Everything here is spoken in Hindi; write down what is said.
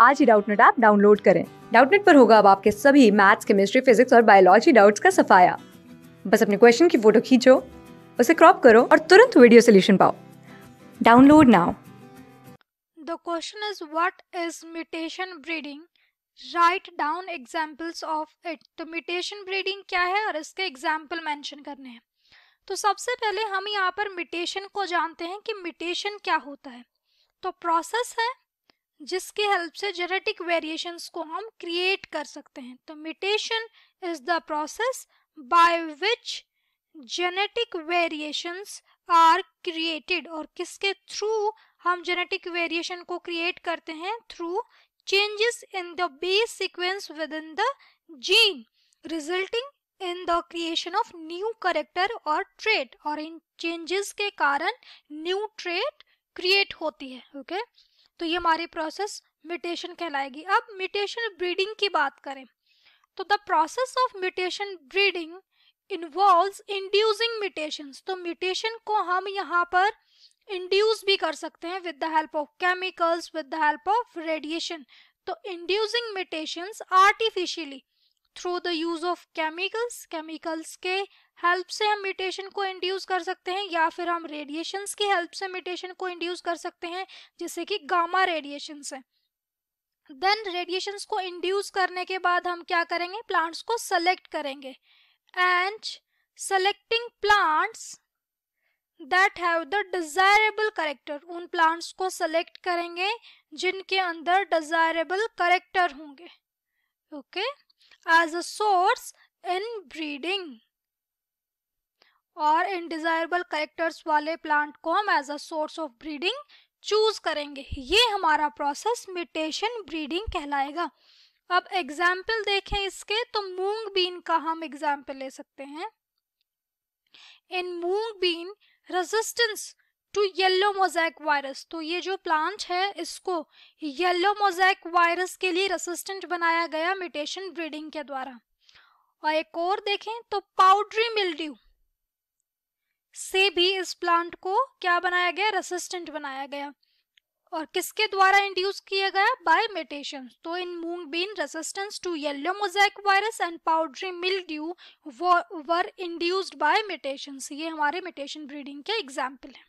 आज ही डाउटनेट ऐप डाउनलोड करें डाउटनेट पर होगा अब आपके सभी मैथ्स केमिस्ट्री फिजिक्स और बायोलॉजी डाउट्स का सफाया बस अपने क्वेश्चन की फोटो खींचो उसे क्रॉप करो और तुरंत वीडियो सोल्यूशन पाओ download now the question is what is mutation breeding write down examples of it तो म्यूटेशन ब्रीडिंग क्या है और इसके एग्जाम्पल मेंशन करने हैं तो सबसे पहले हम यहाँ पर म्यूटेशन को जानते हैं कि म्यूटेशन क्या होता है तो प्रोसेस है जिसके हेल्प से जेनेटिक वेरिएशन को हम क्रिएट कर सकते हैं तो mutation is the process by which genetic variations are created और किसके थ्रू हम जेनेटिक वेरिएशन को क्रिएट करते हैं through changes in the base sequence within the gene resulting in the creation of new character और ट्रेड और इन चेंजेस के कारण न्यू ट्रेड क्रिएट होती है ओके okay? तो ये हमारी प्रोसेस म्यूटेशन कहलाएगी अब म्यूटेशन ब्रीडिंग की बात करें तो the process of mutation breeding involve inducing mutation तो म्यूटेशन को हम यहाँ पर इंड्यूस भी कर सकते हैं with the help of chemicals with the help of radiation तो inducing mutation artificially through the use of chemicals chemicals के हेल्प से हम म्यूटेशन को इंड्यूस कर सकते हैं या फिर हम रेडिएशंस की हेल्प से म्यूटेशन को इंड्यूस कर सकते हैं जैसे कि गामा रेडिएशंस है देन रेडिएशंस को इंड्यूस करने के बाद हम क्या करेंगे प्लांट्स को सेलेक्ट करेंगे and selecting plants that have the desirable character उन प्लांट्स को सेलेक्ट करेंगे जिनके अंदर डिजायरेबल करेक्टर होंगे okay okay? as a source in breeding और इनडिजायरेबल करेक्टर्स वाले प्लांट को हम as a source of breeding choose करेंगे ये हमारा प्रोसेस म्यूटेशन ब्रीडिंग कहलाएगा अब एग्जाम्पल देखें इसके तो मूंग बीन का हम एग्जाम्पल ले सकते हैं in moong bean resistance to yellow mosaic virus तो ये जो प्लांट है इसको येलो मोजैक वायरस के लिए रेसिस्टेंट बनाया गया म्यूटेशन ब्रीडिंग के द्वारा और एक और देखें तो पाउडरी मिल्ड्यू से भी इस प्लांट को क्या बनाया गया रेसिस्टेंट बनाया गया और किसके द्वारा इंड्यूस किया गया बाय म्यूटेशन तो in moong bean resistance to yellow mosaic virus and powdery mildew were induced by mutation ये हमारे म्यूटेशन ब्रीडिंग के एग्जाम्पल हैं